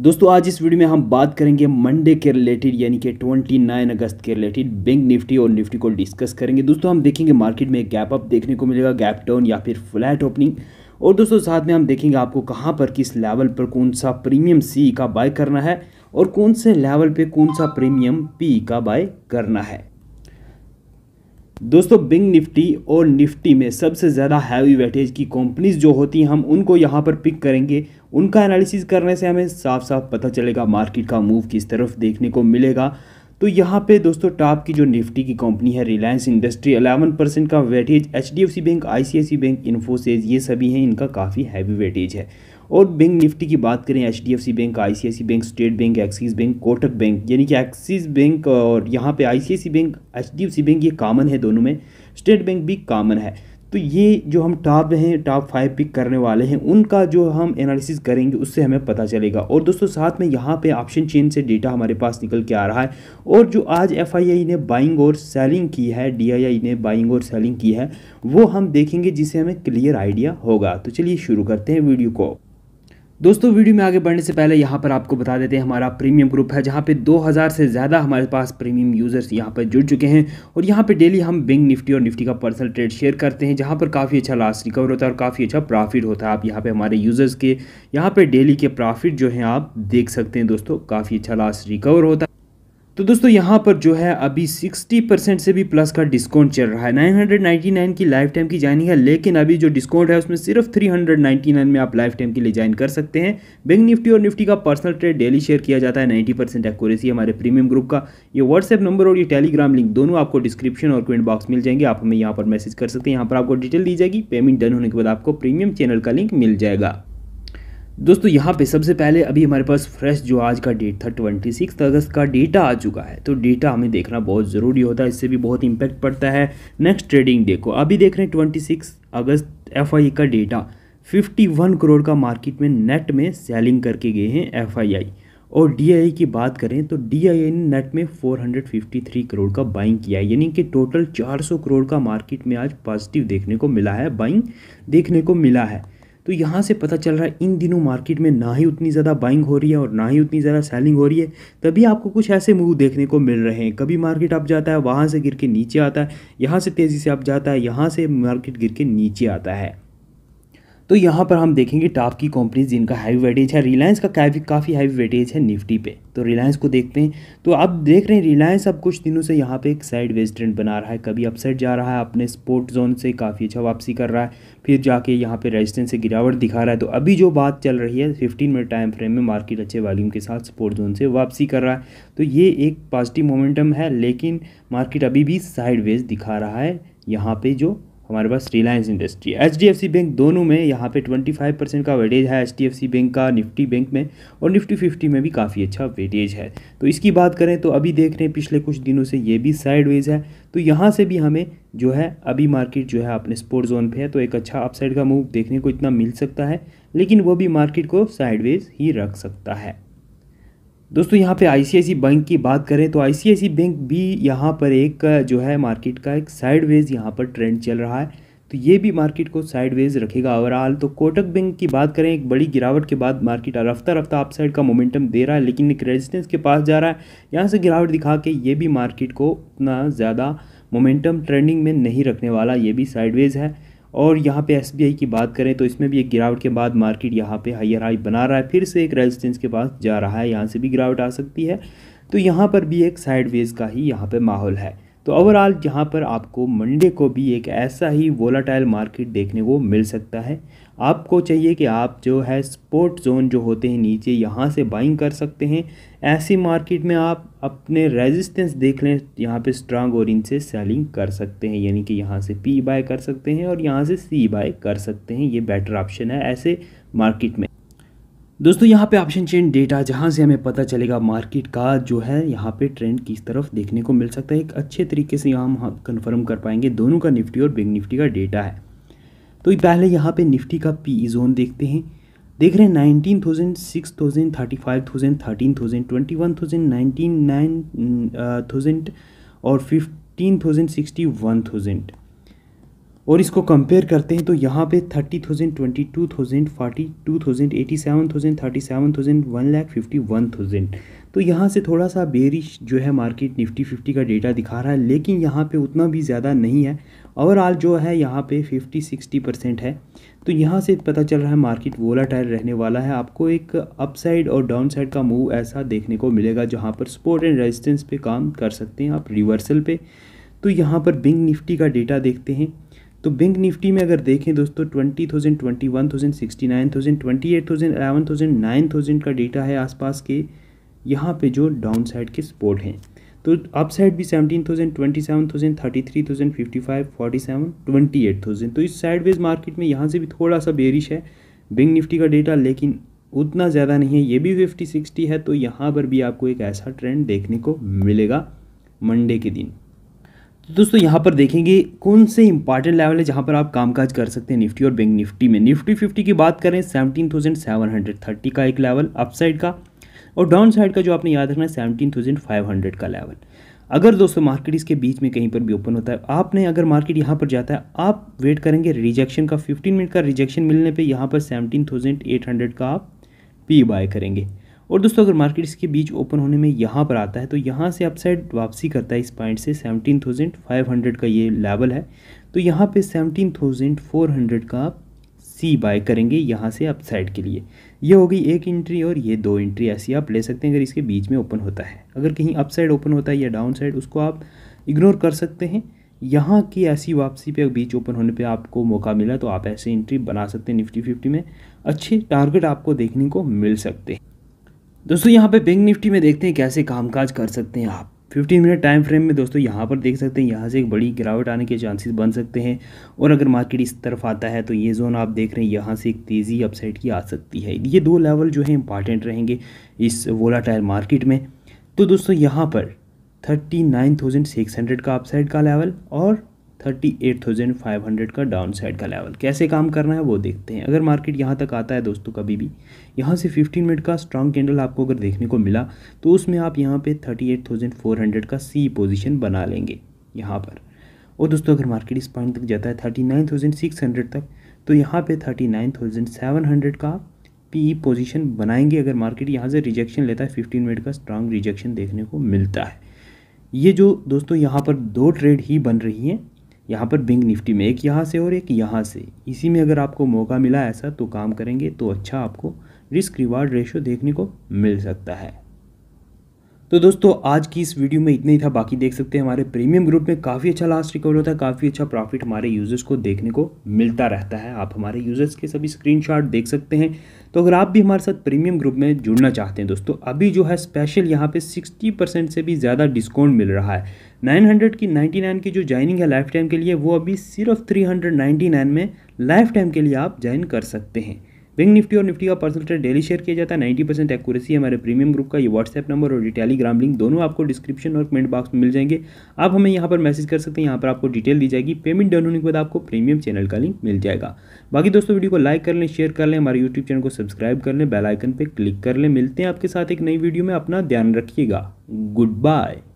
दोस्तों आज इस वीडियो में हम बात करेंगे मंडे के रिलेटेड यानी कि 29 अगस्त के रिलेटेड बैंक निफ्टी और निफ्टी को डिस्कस करेंगे दोस्तों हम देखेंगे मार्केट में गैप अप देखने को मिलेगा गैप डाउन या फिर फ्लैट ओपनिंग और दोस्तों साथ में हम देखेंगे आपको कहां पर किस लेवल पर कौन सा प्रीमियम सी का बाय करना है और कौन से लेवल पर कौन सा प्रीमियम पी का बाय करना है दोस्तों बिंग निफ्टी और निफ्टी में सबसे ज़्यादा हैवी वेटेज की कंपनीज जो होती हैं हम उनको यहाँ पर पिक करेंगे उनका एनालिसिस करने से हमें साफ साफ पता चलेगा मार्केट का मूव किस तरफ देखने को मिलेगा तो यहाँ पे दोस्तों टॉप की जो निफ्टी की कंपनी है रिलायंस इंडस्ट्री 11 परसेंट का weightage H D F C bank I bank Infosys ये सभी हैं इनका काफ़ी हैवी वेटेज है और बैंक निफ्टी की बात करें H D F C bank I bank state bank Axis bank Kotak bank यानी कि एक्सिस बैंक और यहाँ पे I bank H D F C bank ये कामन है दोनों में स्टेट बैंक भी कॉमन है तो ये जो हम टॉप हैं टॉप फाइव पिक करने वाले हैं उनका जो हम एनालिसिस करेंगे उससे हमें पता चलेगा और दोस्तों साथ में यहाँ पे ऑप्शन चेन से डेटा हमारे पास निकल के आ रहा है और जो आज एफआईआई ने बाइंग और सेलिंग की है डीआईआई ने बाइंग और सेलिंग की है वो हम देखेंगे जिससे हमें क्लियर आइडिया होगा तो चलिए शुरू करते हैं वीडियो को दोस्तों वीडियो में आगे बढ़ने से पहले यहाँ पर आपको बता देते हैं हमारा प्रीमियम ग्रुप है जहाँ पे 2000 से ज़्यादा हमारे पास प्रीमियम यूज़र्स यहाँ पर जुड़ चुके हैं और यहाँ पे डेली हम बैंक निफ्टी और निफ्टी का पर्सनल ट्रेड शेयर करते हैं जहाँ पर काफ़ी अच्छा लास्ट रिकवर होता है और काफ़ी अच्छा प्रॉफिट होता है आप यहाँ पर हमारे यूज़र्स के यहाँ पर डेली के प्रॉफिट जो हैं आप देख सकते हैं दोस्तों काफ़ी अच्छा लास्ट रिकवर होता है तो दोस्तों यहाँ पर जो है अभी 60 परसेंट से भी प्लस का डिस्काउंट चल रहा है 999 की लाइफ टाइम की ज्वाइनिंग है लेकिन अभी जो डिस्काउंट है उसमें सिर्फ 399 में आप लाइफ टाइम के लिए ज्वाइन कर सकते हैं बैंक निफ्टी और निफ्टी का पर्सनल ट्रेड डेली शेयर किया जाता है 90 परसेंट एक्यूरेसी हमारे प्रीमियम ग्रुप का ये व्हाट्सएप नंबर और ये टेलीग्राम लिंक दोनों आपको डिस्क्रिप्शन और कमेंट बॉक्स मिल जाएंगे आप हमें यहाँ पर मैसेज कर सकते हैं यहाँ पर आपको डिटेल दी जाएगी पेमेंट डन होने के बाद आपको प्रीमियम चैनल का लिंक मिल जाएगा दोस्तों यहाँ पे सबसे पहले अभी हमारे पास फ्रेश जो आज का डेट था ट्वेंटी सिक्स अगस्त का डेटा आ चुका है तो डेटा हमें देखना बहुत ज़रूरी होता है इससे भी बहुत इम्पैक्ट पड़ता है नेक्स्ट ट्रेडिंग डे को अभी देख रहे हैं ट्वेंटी सिक्स अगस्त एफ आई का डेटा फिफ्टी वन करोड़ का मार्केट में नेट में सेलिंग करके गए हैं एफ आई आई और डी की बात करें तो डी ने नेट में 453 करोड़ का बाइंग किया है यानी कि टोटल 400 करोड़ का मार्केट में आज पॉजिटिव देखने को मिला है बाइंग देखने को मिला है तो यहाँ से पता चल रहा है इन दिनों मार्केट में ना ही उतनी ज़्यादा बाइंग हो रही है और ना ही उतनी ज़्यादा सेलिंग हो रही है तभी आपको कुछ ऐसे मूव देखने को मिल रहे हैं कभी मार्केट अप जाता है वहाँ से गिर के नीचे आता है यहाँ से तेज़ी से अप जाता है यहाँ से मार्केट गिर के नीचे आता है तो यहाँ पर हम देखेंगे टॉप की कंपनीज जिनका हैवी वेटेज है रिलायंस का काफ़ी काफ़ी हैवी वेटेज है निफ्टी पे तो रिलायंस को देखते हैं तो आप देख रहे हैं रिलायंस अब कुछ दिनों से यहाँ पे एक साइड वेज ट्रेंड बना रहा है कभी अपसाइड जा रहा है अपने स्पोर्ट जोन से काफ़ी अच्छा वापसी कर रहा है फिर जाके यहाँ पर रजिस्टेंस से गिरावट दिखा रहा है तो अभी जो बात चल रही है फिफ्टीन मिनट टाइम फ्रेम में मार्केट अच्छे वॉल्यूम के साथ स्पोर्ट जोन से वापसी कर रहा है तो ये एक पॉजिटिव मोमेंटम है लेकिन मार्केट अभी भी साइड दिखा रहा है यहाँ पर जो हमारे पास Reliance industry H D F C bank दोनों में यहाँ पे फाइव परसेंट का वेटेज है H D F C bank का निफ्टी बैंक में और निफ्टी फिफ्टी में भी काफ़ी अच्छा वेटेज है तो इसकी बात करें तो अभी देख रहे हैं पिछले कुछ दिनों से ये भी साइड वेज है तो यहाँ से भी हमें जो है अभी मार्केट जो है अपने स्पोर्ट जोन पे है तो एक अच्छा अपसाइड का मूव देखने को इतना मिल सकता है लेकिन वो भी मार्केट को साइडवेज ही रख सकता है दोस्तों यहाँ पे आईसीआईसी बैंक की बात करें तो आईसीआईसी बैंक भी यहाँ पर एक जो है मार्केट का एक साइड वेज यहाँ पर ट्रेंड चल रहा है तो ये भी मार्केट को साइड वेज रखेगा ओवरऑल तो कोटक बैंक की बात करें एक बड़ी गिरावट के बाद मार्केट रफ्ता रफ्ता अपसाइड का मोमेंटम दे रहा है लेकिन एक रेजिस्टेंस के पास जा रहा है यहाँ से गिरावट दिखा के ये भी मार्केट को उतना ज़्यादा मोमेंटम ट्रेंडिंग में नहीं रखने वाला ये भी साइडवेज है और यहाँ पे एस की बात करें तो इसमें भी एक गिरावट के बाद मार्केट यहाँ पे हाइयर हाई बना रहा है फिर से एक रेजिस्टेंस के पास जा रहा है यहाँ से भी गिरावट आ सकती है तो यहाँ पर भी एक साइड वेज का ही यहाँ पे माहौल है तो ओवरऑल जहां पर आपको मंडे को भी एक ऐसा ही वोलाटाइल मार्केट देखने को मिल सकता है आपको चाहिए कि आप जो है स्पोर्ट जोन जो होते हैं नीचे यहाँ से बाइंग कर सकते हैं ऐसी मार्केट में आप अपने रेजिस्टेंस देख लें यहाँ पे स्ट्रांग और इनसे सेलिंग कर सकते हैं यानी कि यहाँ से पी बाय कर सकते हैं और यहाँ से सी बाय कर सकते हैं ये बेटर ऑप्शन है ऐसे मार्केट में दोस्तों यहाँ पे ऑप्शन चेन डेटा जहाँ से हमें पता चलेगा मार्केट का जो है यहाँ पे ट्रेंड किस तरफ देखने को मिल सकता है एक अच्छे तरीके से यहाँ हम कन्फर्म हाँ, कर पाएंगे दोनों का निफ्टी और बिग निफ्टी का डेटा है तो पहले यहाँ पे निफ्टी का पी जोन देखते हैं देख रहे हैं nineteen thousand six thousand thirty five thousand thirteen thousand twenty one thousand nineteen nine thousand और fifteen thousand sixty one thousand और इसको कंपेयर करते हैं तो यहाँ पे thirty thousand twenty two thousand forty two thousand eighty seven thousand thirty seven thousand one lakh fifty one thousand तो यहाँ से थोड़ा सा बेरिश जो है मार्केट निफ्टी फिफ्टी का डेटा दिखा रहा है लेकिन यहाँ पे उतना भी ज़्यादा नहीं है ओवरऑल जो है यहाँ पे फिफ्टी सिक्सटी परसेंट है तो यहाँ से पता चल रहा है मार्केट वोलाटाइल रहने वाला है आपको एक अपसाइड और डाउनसाइड का मूव ऐसा देखने को मिलेगा जहाँ पर सपोर्ट एंड रेजिस्टेंस पे काम कर सकते हैं आप रिवर्सल पे तो यहाँ पर बिंग निफ्टी का डेटा देखते हैं तो बैंक निफ्टी में अगर देखें दोस्तों twenty thousand twenty one thousand sixty nine thousand twenty eight thousand eleven thousand nine thousand का डेटा है आसपास के यहाँ पे जो डाउन साइड के सपोर्ट हैं तो अप साइड भी seventeen thousand twenty seven thousand thirty three thousand fifty five forty seven twenty eight thousand तो इस साइडवेज मार्केट में यहाँ से भी थोड़ा सा बेरिश है बैंक निफ्टी का डेटा लेकिन उतना ज़्यादा नहीं है ये भी फिफ्टी सिक्सटी है तो यहाँ पर भी आपको एक ऐसा ट्रेंड देखने को मिलेगा मंडे के दिन तो दोस्तों यहाँ पर देखेंगे कौन से इंपॉर्टेंट लेवल है जहाँ पर आप कामकाज कर सकते हैं निफ्टी और बैंक निफ्टी में निफ्टी फिफ्टी की बात करें seventeen thousand seven hundred thirty का एक लेवल अपसाइड का और डाउन साइड का जो आपने याद रखना है सेवनटीन थाउजेंड फाइव हंड्रेड का लेवल अगर दोस्तों मार्केट इसके बीच में कहीं पर भी ओपन होता है आपने अगर मार्केट यहाँ पर जाता है आप वेट करेंगे रिजेक्शन का फिफ्टीन मिनट का रिजेक्शन मिलने पर यहाँ पर हंड्रेड का आप पी बाय करेंगे और दोस्तों अगर मार्केट इसके बीच ओपन होने में यहाँ पर आता है तो यहाँ से अपसाइड वापसी करता है इस पॉइंट से 17,500 का ये लेवल है तो यहाँ पे 17,400 का सी बाय करेंगे यहाँ से अपसाइड के लिए ये होगी एक एंट्री और ये दो इंट्री ऐसी आप ले सकते हैं अगर इसके बीच में ओपन होता है अगर कहीं अपसाइड ओपन होता है या डाउन साइड उसको आप इग्नोर कर सकते हैं यहाँ की ऐसी वापसी पे बीच ओपन होने पे आपको मौका मिला तो आप ऐसे एंट्री बना सकते हैं निफ्टी फिफ्टी में अच्छे टारगेट आपको देखने को मिल सकते हैं दोस्तों यहाँ पे बैंक निफ्टी में देखते हैं कैसे कामकाज कर सकते हैं आप 15 मिनट टाइम फ्रेम में दोस्तों यहाँ पर देख सकते हैं यहाँ से एक बड़ी गिरावट आने के चांसेस बन सकते हैं और अगर मार्केट इस तरफ आता है तो ये जोन आप देख रहे हैं यहाँ से एक तेज़ी अपसाइड की आ सकती है ये दो लेवल जो है इंपॉर्टेंट रहेंगे इस टायर मार्केट में तो दोस्तों यहाँ पर thirty nine thousand six hundred का अपसाइड का लेवल और thirty eight thousand five hundred का डाउन साइड का लेवल कैसे काम करना है वो देखते हैं अगर मार्केट यहाँ तक आता है दोस्तों कभी भी यहाँ से फिफ्टीन मिनट का स्ट्रांग कैंडल आपको अगर देखने को मिला तो उसमें आप यहाँ पे thirty eight thousand four hundred का सी पोजिशन बना लेंगे यहाँ पर और दोस्तों अगर मार्केट इस पॉइंट तक जाता है thirty nine thousand six hundred तक तो यहाँ पर thirty nine thousand seven hundred का पी पोजिशन बनाएंगे अगर मार्केट यहाँ से रिजेक्शन लेता है फिफ्टीन मिनट का स्ट्रांग रिजेक्शन देखने को मिलता है ये जो दोस्तों यहाँ पर दो ट्रेड ही बन रही हैं यहाँ पर बैंक निफ्टी में एक यहाँ से और एक यहाँ से इसी में अगर आपको मौका मिला ऐसा तो काम करेंगे तो अच्छा आपको रिस्क रिवार्ड रेशो देखने को मिल सकता है तो दोस्तों आज की इस वीडियो में इतना ही था बाकी देख सकते हैं हमारे प्रीमियम ग्रुप में काफ़ी अच्छा लास्ट रिकवर होता है काफ़ी अच्छा प्रॉफिट हमारे यूज़र्स को देखने को मिलता रहता है आप हमारे यूज़र्स के सभी स्क्रीनशॉट देख सकते हैं तो अगर आप भी हमारे साथ प्रीमियम ग्रुप में जुड़ना चाहते हैं दोस्तों अभी जो है स्पेशल यहाँ पर सिक्सटी परसेंट से भी ज़्यादा डिस्काउंट मिल रहा है नाइन हंड्रेड की नाइन्टी नाइन की जो ज्वाइनिंग है लाइफ टाइम के लिए वो अभी सिर्फ थ्री हंड्रेड नाइन्टी नाइन में लाइफ टाइम के लिए आप ज्वाइन कर सकते हैं बैंक निफ्टी और निफ्टी का पर्सनल ट्रेड डेली शेयर किया जाता है नाइन्टी परसेंट एक्यूरेसी हमारे प्रीमियम ग्रुप का ये व्हाट्सएप नंबर और टेलीग्राम लिंक दोनों आपको डिस्क्रिप्शन और कमेंट बॉक्स में मिल जाएंगे आप हमें यहाँ पर मैसेज कर सकते हैं यहाँ पर आपको डिटेल दी जाएगी पेमेंट डन होने के बाद आपको प्रीमियम चैनल का लिंक मिल जाएगा बाकी दोस्तों वीडियो को लाइक कर लें शेयर कर लें हमारे यूट्यूब चैनल को सब्सक्राइब कर लें बेलाइकन पर क्लिक कर लें मिलते हैं आपके साथ एक नई वीडियो में अपना ध्यान रखिएगा गुड बाय